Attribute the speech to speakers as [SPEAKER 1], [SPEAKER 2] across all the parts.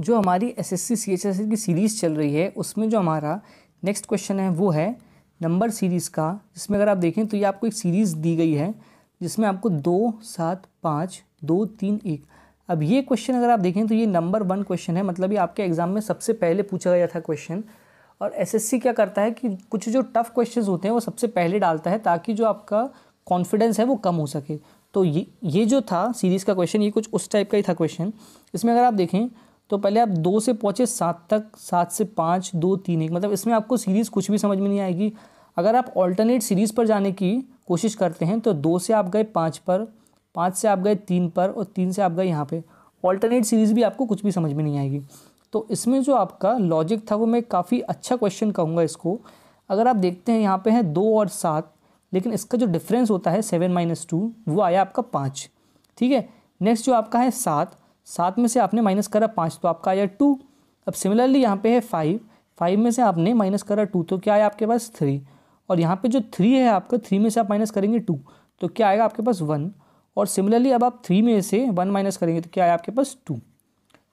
[SPEAKER 1] जो हमारी S S C C H S की सीरीज़ चल रही है उसमें जो हमारा नेक्स्ट क्वेश्चन है वो है नंबर सीरीज़ का जिसमें अगर आप देखें तो ये आपको एक सीरीज़ दी गई है जिसमें आपको दो सात पाँच दो तीन एक अब ये क्वेश्चन अगर आप देखें तो ये नंबर वन क्वेश्चन है मतलब ये आपके एग्ज़ाम में सबसे पहले पूछा गया था क्वेश्चन और एसएससी क्या करता है कि कुछ जो टफ़ क्वेश्चन होते हैं वो सबसे पहले डालता है ताकि जो आपका कॉन्फिडेंस है वो कम हो सके तो ये ये जो था सीरीज़ का क्वेश्चन ये कुछ उस टाइप का ही था क्वेश्चन इसमें अगर आप देखें तो पहले आप दो से पहुँचे सात तक सात से पाँच दो तीन एक मतलब इसमें आपको सीरीज़ कुछ भी समझ में नहीं आएगी अगर आप ऑल्टरनेट सीरीज़ पर जाने की कोशिश करते हैं तो दो से आप गए पाँच पर पाँच से आप गए तीन पर और तीन से आप गए यहाँ पर ऑल्टरनेट सीरीज़ भी आपको कुछ भी समझ में नहीं आएगी तो इसमें जो आपका लॉजिक था वो मैं काफ़ी अच्छा क्वेश्चन कहूँगा इसको अगर आप देखते हैं यहाँ पे है दो और सात लेकिन इसका जो डिफरेंस होता है सेवन माइनस टू वो आया आपका पाँच ठीक है नेक्स्ट जो आपका है सात सात में से आपने माइनस करा पाँच तो आपका आया टू अब सिमिलरली यहाँ पे है फाइव फाइव में से आपने माइनस करा टू तो क्या आया आपके पास थ्री और यहाँ पे जो थ्री है आपका थ्री में से आप माइनस करेंगे टू तो क्या आएगा आपके पास वन और सिमिलरली अब आप थ्री में से वन माइनस करेंगे तो क्या आया आपके पास टू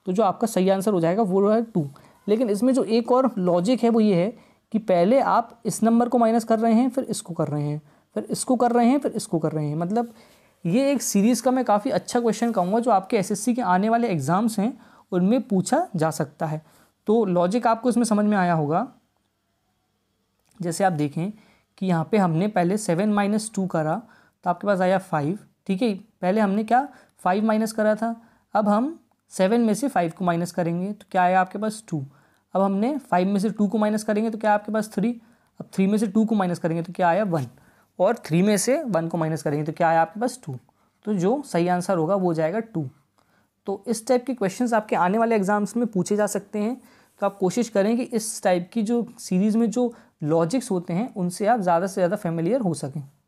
[SPEAKER 1] तो जो आपका सही आंसर हो जाएगा वो है टू लेकिन इसमें जो एक और लॉजिक है वो ये है कि पहले आप इस नंबर को माइनस कर रहे हैं फिर इसको कर रहे हैं फिर इसको कर रहे हैं फिर इसको कर रहे हैं मतलब ये एक सीरीज़ का मैं काफ़ी अच्छा क्वेश्चन कहूँगा जो आपके एसएससी के आने वाले एग्ज़ाम्स हैं उनमें पूछा जा सकता है तो लॉजिक आपको इसमें समझ में आया होगा जैसे आप देखें कि यहाँ पे हमने पहले सेवन माइनस टू करा तो आपके पास आया फाइव ठीक है पहले हमने क्या फाइव माइनस करा था अब हम सेवन में से फाइव को माइनस करेंगे तो क्या आया आपके पास टू अब हमने फाइव में से टू को माइनस करेंगे तो क्या आपके पास थ्री अब थ्री में से टू को माइनस करेंगे तो क्या आया वन और थ्री में से वन को माइनस करेंगे तो क्या आया आपके पास टू तो जो सही आंसर होगा वो जाएगा टू तो इस टाइप के क्वेश्चन आपके आने वाले एग्जाम्स में पूछे जा सकते हैं तो आप कोशिश करें कि इस टाइप की जो सीरीज़ में जो लॉजिक्स होते हैं उनसे आप ज़्यादा से ज़्यादा फेमिलियर हो सकें